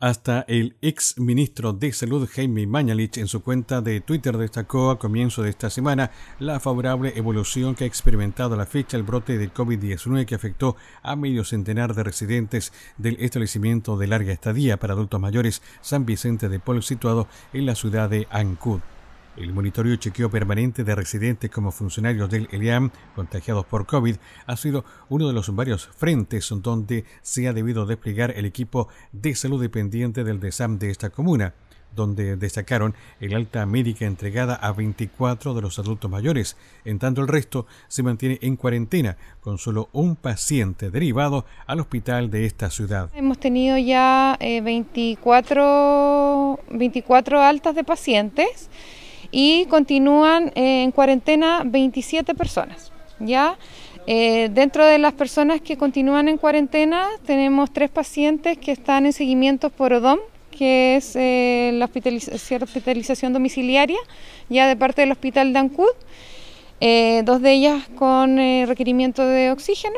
Hasta el ex ministro de Salud Jaime Mañalich en su cuenta de Twitter destacó a comienzo de esta semana la favorable evolución que ha experimentado a la fecha el brote de COVID-19 que afectó a medio centenar de residentes del establecimiento de larga estadía para adultos mayores San Vicente de Paul situado en la ciudad de Ancud. El monitoreo y chequeo permanente de residentes como funcionarios del ELIAM contagiados por COVID ha sido uno de los varios frentes donde se ha debido desplegar el equipo de salud dependiente del DESAM de esta comuna donde destacaron el alta médica entregada a 24 de los adultos mayores, en tanto el resto se mantiene en cuarentena, con solo un paciente derivado al hospital de esta ciudad. Hemos tenido ya 24, eh, 24 altas de pacientes y continúan en cuarentena 27 personas. ¿ya? Eh, dentro de las personas que continúan en cuarentena tenemos tres pacientes que están en seguimiento por ODOM, que es eh, la hospitalización domiciliaria, ya de parte del Hospital Dancud, eh, dos de ellas con requerimiento de oxígeno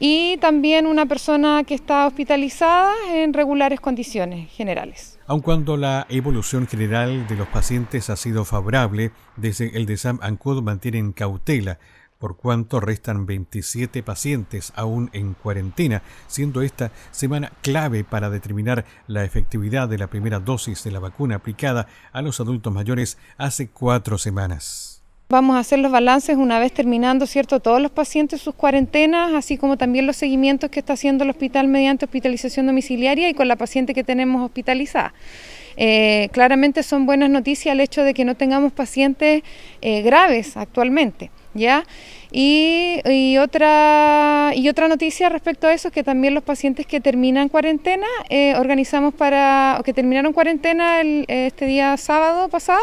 y también una persona que está hospitalizada en regulares condiciones generales. Aun cuando la evolución general de los pacientes ha sido favorable, desde el de Sam Ancud mantienen cautela, por cuanto restan 27 pacientes aún en cuarentena, siendo esta semana clave para determinar la efectividad de la primera dosis de la vacuna aplicada a los adultos mayores hace cuatro semanas. Vamos a hacer los balances una vez terminando, ¿cierto?, todos los pacientes sus cuarentenas, así como también los seguimientos que está haciendo el hospital mediante hospitalización domiciliaria y con la paciente que tenemos hospitalizada. Eh, claramente son buenas noticias el hecho de que no tengamos pacientes eh, graves actualmente. ¿Ya? Y, otra, y otra noticia respecto a eso es que también los pacientes que terminan cuarentena, eh, organizamos para, que terminaron cuarentena este día sábado pasado,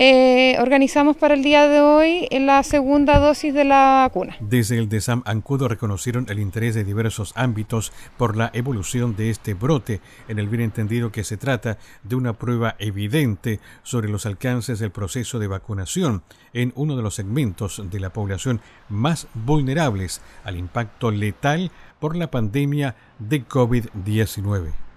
eh, organizamos para el día de hoy la segunda dosis de la vacuna. Desde el DESAM Ancudo reconocieron el interés de diversos ámbitos por la evolución de este brote, en el bien entendido que se trata de una prueba evidente sobre los alcances del proceso de vacunación en uno de los segmentos de la población más vulnerables al impacto letal por la pandemia de COVID-19.